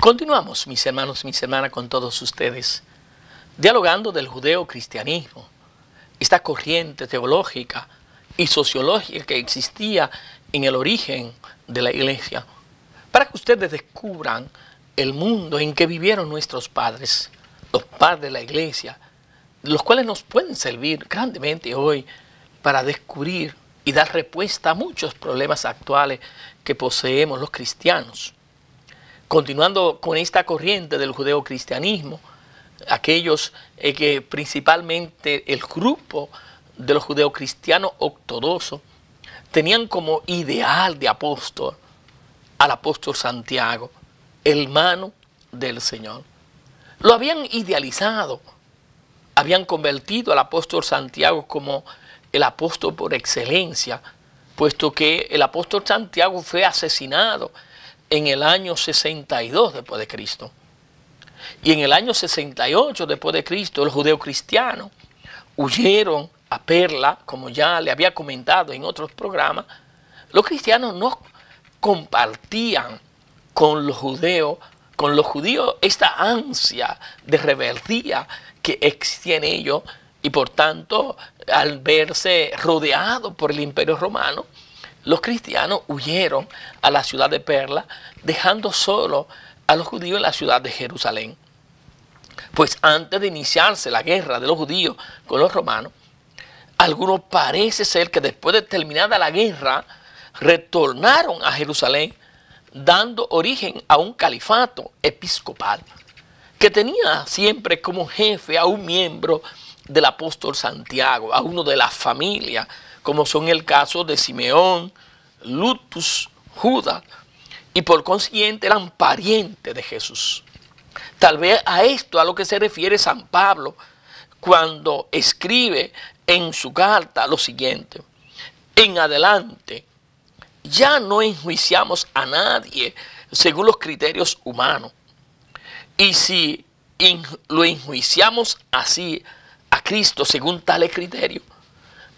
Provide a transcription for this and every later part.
Continuamos, mis hermanos, mis hermanas, con todos ustedes, dialogando del judeo-cristianismo, esta corriente teológica y sociológica que existía en el origen de la iglesia, para que ustedes descubran el mundo en que vivieron nuestros padres, los padres de la iglesia, los cuales nos pueden servir grandemente hoy para descubrir y dar respuesta a muchos problemas actuales que poseemos los cristianos continuando con esta corriente del judeocristianismo, aquellos eh, que principalmente el grupo de los judeocristianos ortodoxos tenían como ideal de apóstol al apóstol Santiago, el hermano del Señor. Lo habían idealizado, habían convertido al apóstol Santiago como el apóstol por excelencia, puesto que el apóstol Santiago fue asesinado en el año 62 después de Cristo. Y en el año 68 después de Cristo, los judeocristianos huyeron a Perla, como ya le había comentado en otros programas. Los cristianos no compartían con los judeos, con los judíos, esta ansia de rebeldía que existía en ellos y por tanto al verse rodeado por el imperio romano, los cristianos huyeron a la ciudad de Perla, dejando solo a los judíos en la ciudad de Jerusalén. Pues antes de iniciarse la guerra de los judíos con los romanos, algunos parece ser que después de terminada la guerra, retornaron a Jerusalén, dando origen a un califato episcopal, que tenía siempre como jefe a un miembro del apóstol Santiago, a uno de la familia como son el caso de Simeón, Lutus, Judas, y por consiguiente eran parientes de Jesús. Tal vez a esto a lo que se refiere San Pablo cuando escribe en su carta lo siguiente. En adelante, ya no enjuiciamos a nadie según los criterios humanos. Y si lo enjuiciamos así a Cristo según tales criterios,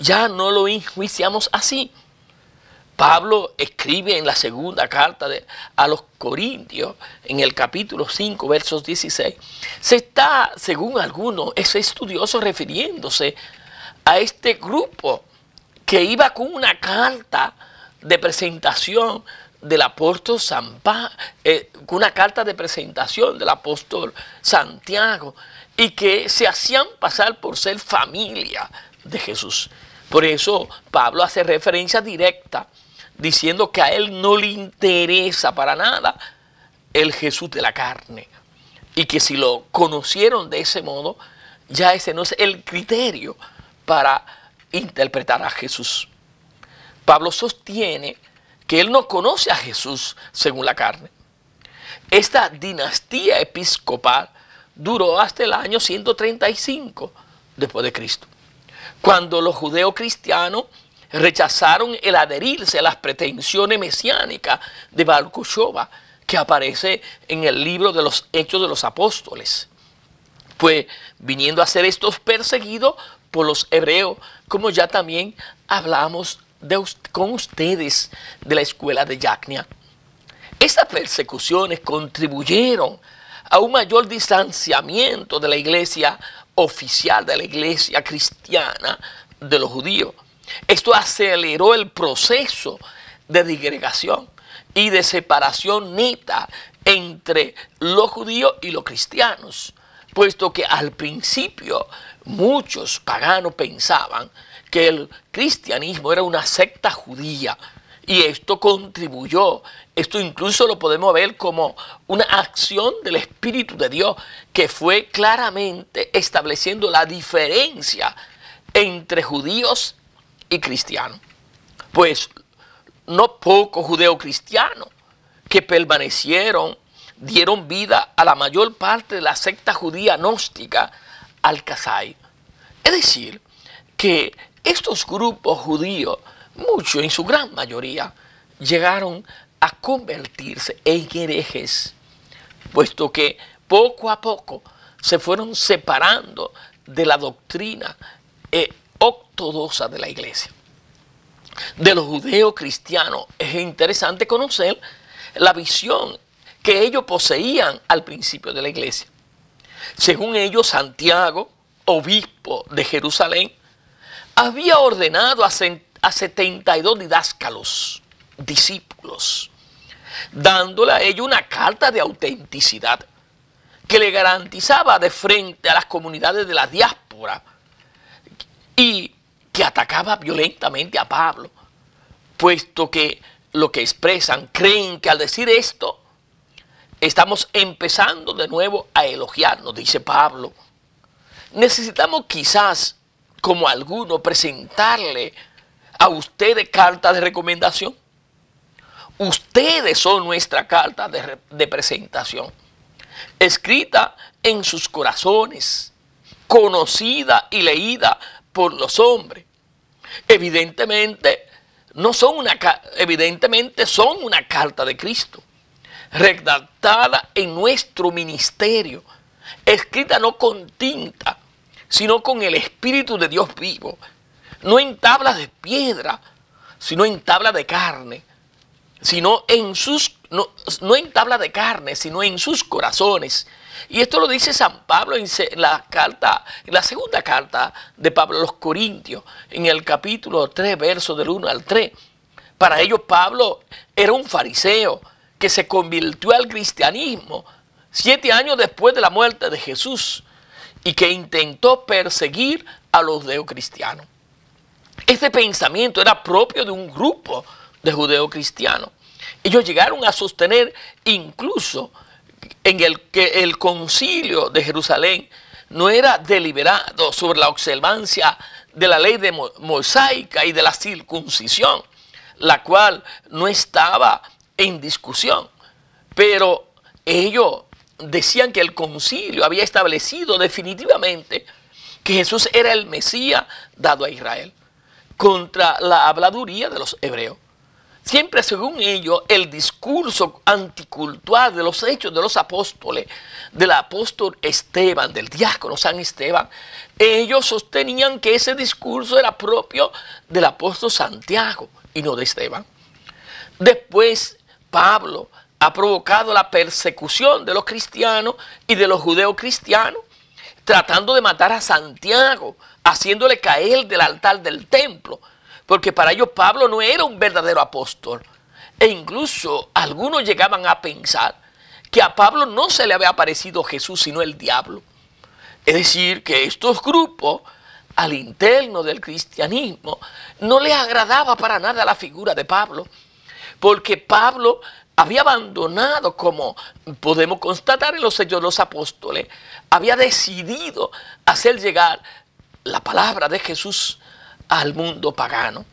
ya no lo enjuiciamos así. Pablo escribe en la segunda carta a los Corintios, en el capítulo 5, versos 16, se está, según algunos, ese estudioso refiriéndose a este grupo que iba con una carta de presentación del apóstol San eh, una carta de presentación del apóstol Santiago, y que se hacían pasar por ser familia de Jesús. Por eso Pablo hace referencia directa diciendo que a él no le interesa para nada el Jesús de la carne. Y que si lo conocieron de ese modo, ya ese no es el criterio para interpretar a Jesús. Pablo sostiene que él no conoce a Jesús según la carne. Esta dinastía episcopal duró hasta el año 135 después de Cristo cuando los cristianos rechazaron el adherirse a las pretensiones mesiánicas de Bar que aparece en el libro de los Hechos de los Apóstoles. Pues viniendo a ser estos perseguidos por los hebreos, como ya también hablamos con ustedes de la escuela de Yacnia. Estas persecuciones contribuyeron a un mayor distanciamiento de la iglesia oficial, de la iglesia cristiana de los judíos. Esto aceleró el proceso de digregación y de separación neta entre los judíos y los cristianos, puesto que al principio muchos paganos pensaban que el cristianismo era una secta judía, y esto contribuyó, esto incluso lo podemos ver como una acción del Espíritu de Dios que fue claramente estableciendo la diferencia entre judíos y cristianos. Pues no pocos judeocristianos que permanecieron dieron vida a la mayor parte de la secta judía gnóstica al Kasai. Es decir, que estos grupos judíos muchos, en su gran mayoría, llegaron a convertirse en herejes, puesto que poco a poco se fueron separando de la doctrina eh, ortodoxa de la iglesia. De los cristianos es interesante conocer la visión que ellos poseían al principio de la iglesia. Según ellos, Santiago, obispo de Jerusalén, había ordenado a a 72 didáscalos, discípulos, dándole a ellos una carta de autenticidad que le garantizaba de frente a las comunidades de la diáspora y que atacaba violentamente a Pablo, puesto que lo que expresan creen que al decir esto estamos empezando de nuevo a elogiarnos, dice Pablo. Necesitamos quizás, como alguno, presentarle a ustedes carta de recomendación. Ustedes son nuestra carta de, presentación, escrita en sus corazones, conocida y leída por los hombres. Evidentemente, no son una, evidentemente son una carta de Cristo, redactada en nuestro ministerio, escrita no con tinta, sino con el Espíritu de Dios vivo, no en tablas de piedra, sino en tabla de carne, sino en sus, no, en tabla de carne, sino en sus corazones. Y esto lo dice San Pablo en la carta, en la segunda carta de Pablo a los Corintios, en el capítulo 3, versos del 1 al 3. Para ellos Pablo era un fariseo que se convirtió al cristianismo siete años después de la muerte de Jesús y que intentó perseguir a los deocristianos. Este pensamiento era propio de un grupo de judeo cristiano. Ellos llegaron a sostener incluso en el que el concilio de Jerusalén no era deliberado sobre la observancia de la ley de mosaica y de la circuncisión, la cual no estaba en discusión. Pero ellos decían que el concilio había establecido definitivamente que Jesús era el Mesías dado a Israel contra la habladuría de los hebreos. Siempre según ellos, el discurso anticultural de los hechos de los apóstoles, del apóstol Esteban, del diácono San Esteban, ellos sostenían que ese discurso era propio del apóstol Santiago y no de Esteban. Después, Pablo ha provocado la persecución de los cristianos y de los cristianos... tratando de matar a Santiago, haciéndole caer del altar del templo, porque para ellos Pablo no era un verdadero apóstol. E incluso algunos llegaban a pensar que a Pablo no se le había aparecido Jesús, sino el diablo. Es decir, que estos grupos al interno del cristianismo no les agradaba para nada la figura de Pablo, porque Pablo había abandonado, como podemos constatar en los sellos de los apóstoles, había decidido hacer llegar la palabra de Jesús al mundo pagano.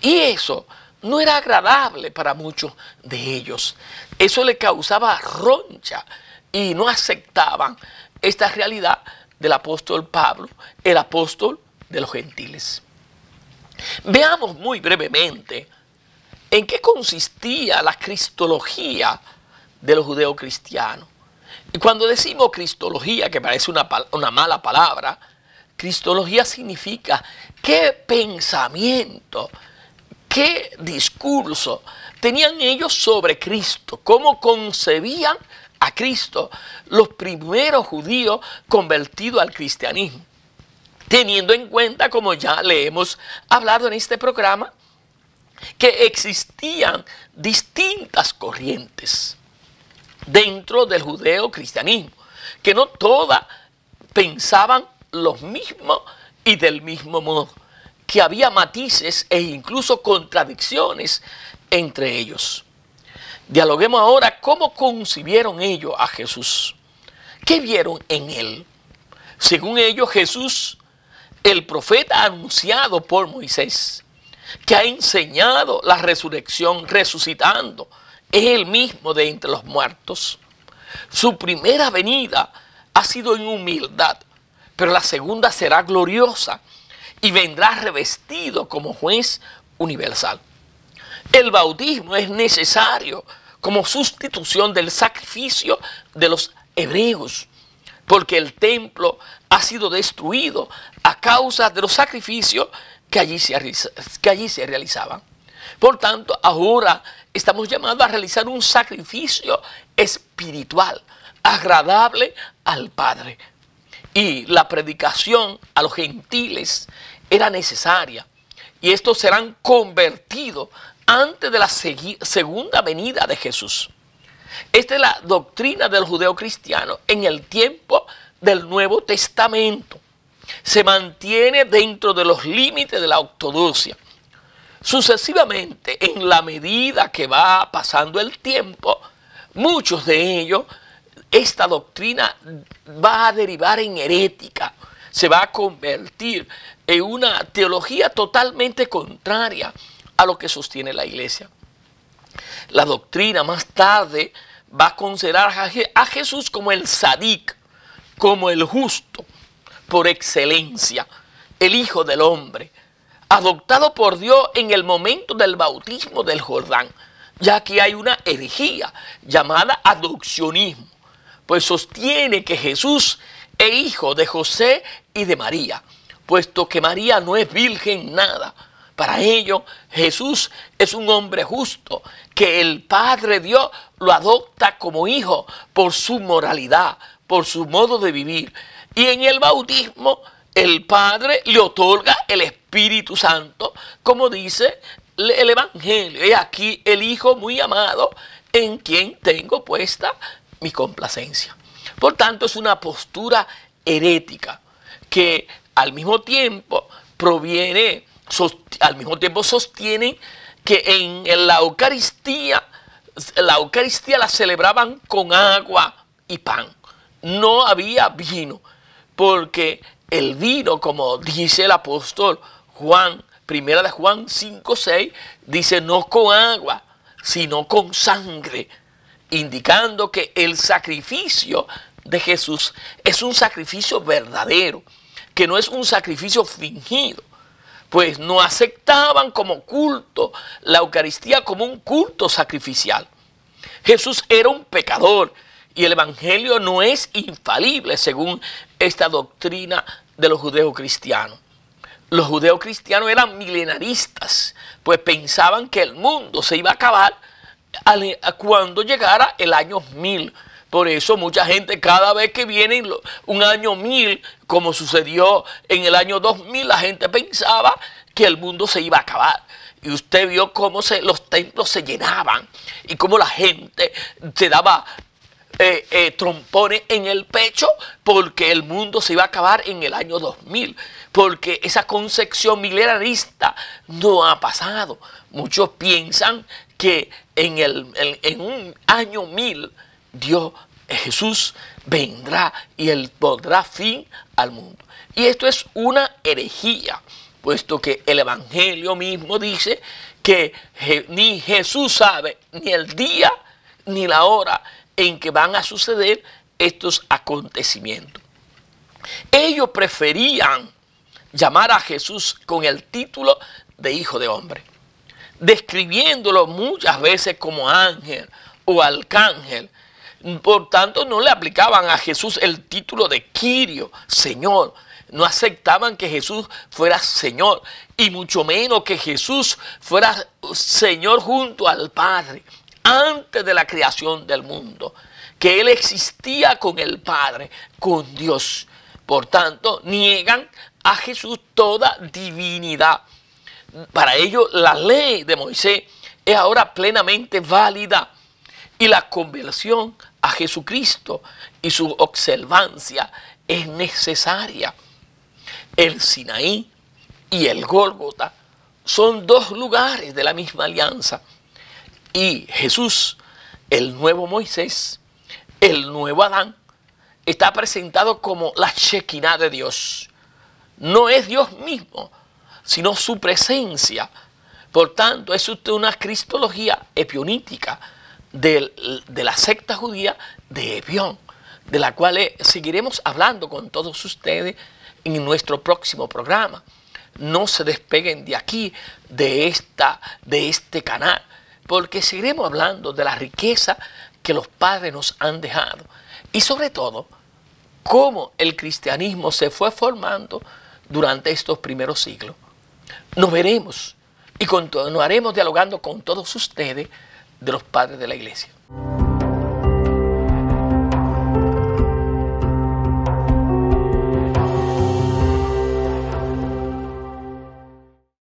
Y eso no era agradable para muchos de ellos. Eso le causaba roncha y no aceptaban esta realidad del apóstol Pablo, el apóstol de los gentiles. Veamos muy brevemente en qué consistía la cristología de los cristianos Y cuando decimos cristología, que parece una, una mala palabra, Cristología significa qué pensamiento, qué discurso tenían ellos sobre Cristo, cómo concebían a Cristo los primeros judíos convertidos al cristianismo. Teniendo en cuenta, como ya le hemos hablado en este programa, que existían distintas corrientes dentro del judeo-cristianismo, que no todas pensaban los mismos y del mismo modo, que había matices e incluso contradicciones entre ellos. Dialoguemos ahora cómo concibieron ellos a Jesús. ¿Qué vieron en él? Según ellos, Jesús, el profeta anunciado por Moisés, que ha enseñado la resurrección resucitando, es el mismo de entre los muertos. Su primera venida ha sido en humildad pero la segunda será gloriosa y vendrá revestido como juez universal. El bautismo es necesario como sustitución del sacrificio de los hebreos, porque el templo ha sido destruido a causa de los sacrificios que allí se, que allí se realizaban. Por tanto, ahora estamos llamados a realizar un sacrificio espiritual, agradable al Padre y la predicación a los gentiles era necesaria. Y estos serán convertidos antes de la segunda venida de Jesús. Esta es la doctrina del judeo cristiano en el tiempo del Nuevo Testamento. Se mantiene dentro de los límites de la ortodoxia. Sucesivamente, en la medida que va pasando el tiempo, muchos de ellos esta doctrina va a derivar en herética, se va a convertir en una teología totalmente contraria a lo que sostiene la iglesia. La doctrina más tarde va a considerar a Jesús como el sadic, como el justo por excelencia, el Hijo del Hombre, adoptado por Dios en el momento del bautismo del Jordán, ya que hay una herejía llamada adopcionismo pues sostiene que Jesús es hijo de José y de María, puesto que María no es virgen nada. Para ello, Jesús es un hombre justo, que el Padre Dios lo adopta como hijo por su moralidad, por su modo de vivir. Y en el bautismo, el Padre le otorga el Espíritu Santo, como dice el Evangelio. Y aquí el Hijo muy amado, en quien tengo puesta mi complacencia. Por tanto, es una postura herética que al mismo tiempo proviene, al mismo tiempo sostienen que en la Eucaristía, la Eucaristía la celebraban con agua y pan. No había vino, porque el vino, como dice el apóstol Juan, primera de Juan 5, dice no con agua, sino con sangre indicando que el sacrificio de Jesús es un sacrificio verdadero, que no es un sacrificio fingido, pues no aceptaban como culto la Eucaristía como un culto sacrificial. Jesús era un pecador y el Evangelio no es infalible según esta doctrina de los judeos cristianos. Los judeos cristianos eran milenaristas, pues pensaban que el mundo se iba a acabar cuando llegara el año 1000. Por eso mucha gente cada vez que viene un año 1000, como sucedió en el año 2000, la gente pensaba que el mundo se iba a acabar. Y usted vio cómo se, los templos se llenaban y cómo la gente se daba eh, eh, trompone en el pecho porque el mundo se iba a acabar en el año 2000, porque esa concepción milenarista no ha pasado. Muchos piensan que en, el, en un año mil Dios, eh, Jesús vendrá y Él pondrá fin al mundo. Y esto es una herejía, puesto que el Evangelio mismo dice que ni Jesús sabe ni el día ni la hora en que van a suceder estos acontecimientos. Ellos preferían llamar a Jesús con el título de Hijo de Hombre, describiéndolo muchas veces como ángel o arcángel. Por tanto, no le aplicaban a Jesús el título de Kirio, Señor. No aceptaban que Jesús fuera Señor y mucho menos que Jesús fuera Señor junto al Padre antes de la creación del mundo, que Él existía con el Padre, con Dios. Por tanto, niegan a Jesús toda divinidad. Para ello, la ley de Moisés es ahora plenamente válida y la conversión a Jesucristo y su observancia es necesaria. El Sinaí y el Gólgota son dos lugares de la misma alianza. Y Jesús, el nuevo Moisés, el nuevo Adán, está presentado como la Shekinah de Dios. No es Dios mismo, sino su presencia. Por tanto, es usted una cristología epionítica de, de la secta judía de Epión, de la cual eh, seguiremos hablando con todos ustedes en nuestro próximo programa. No se despeguen de aquí, de, esta, de este canal porque seguiremos hablando de la riqueza que los padres nos han dejado y sobre todo cómo el cristianismo se fue formando durante estos primeros siglos. Nos veremos y continuaremos dialogando con todos ustedes de los padres de la iglesia.